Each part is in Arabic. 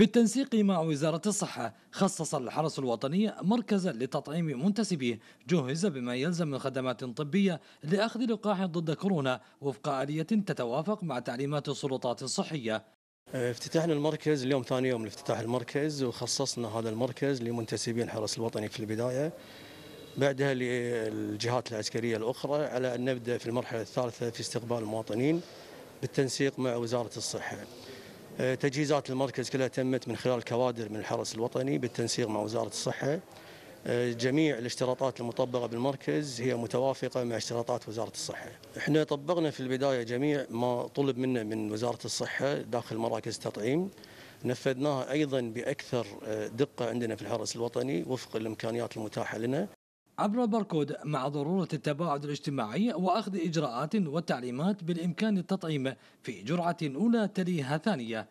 بالتنسيق مع وزارة الصحة خصص الحرس الوطني مركزا لتطعيم منتسبيه جهز بما يلزم من خدمات طبية لأخذ لقاح ضد كورونا وفق آلية تتوافق مع تعليمات السلطات الصحية افتتحنا المركز اليوم ثاني يوم لافتتاح المركز وخصصنا هذا المركز لمنتسبين الحرس الوطني في البداية بعدها للجهات العسكرية الأخرى على أن نبدأ في المرحلة الثالثة في استقبال المواطنين بالتنسيق مع وزارة الصحة تجهيزات المركز كلها تمت من خلال كوادر من الحرس الوطني بالتنسيق مع وزارة الصحة آه، جميع الاشتراطات المطبقة بالمركز هي متوافقة مع اشتراطات وزارة الصحة احنا طبقنا في البداية جميع ما طلب منا من وزارة الصحة داخل مراكز التطعيم نفذناها أيضا بأكثر آه، دقة عندنا في الحرس الوطني وفق الإمكانيات المتاحة لنا عبر البركود مع ضرورة التباعد الاجتماعي وأخذ إجراءات وتعليمات بالإمكان التطعيم في جرعة أولى تليها ثانية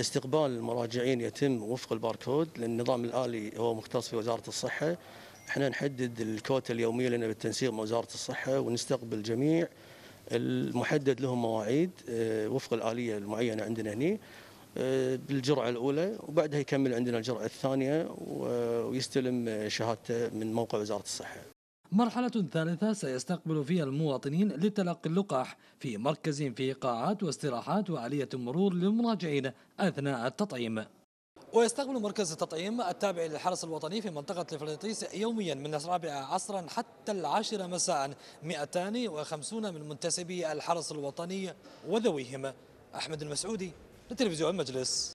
استقبال المراجعين يتم وفق الباركود لان النظام الالي هو مختص في وزاره الصحه احنا نحدد الكوتا اليوميه لنا بالتنسيق مع وزاره الصحه ونستقبل جميع المحدد لهم مواعيد آه، وفق الاليه المعينه عندنا هني بالجرعه آه، الاولى وبعدها يكمل عندنا الجرعه الثانيه ويستلم شهادته من موقع وزاره الصحه مرحلة ثالثة سيستقبل فيها المواطنين لتلقي اللقاح في مركز فيه قاعات واستراحات وآلية مرور للمراجعين أثناء التطعيم ويستقبل مركز التطعيم التابع للحرس الوطني في منطقة الفلنطيس يوميا من الرابعة عصرا حتى العاشرة مساء 250 من منتسبي الحرس الوطني وذويهم أحمد المسعودي لتلفزيون المجلس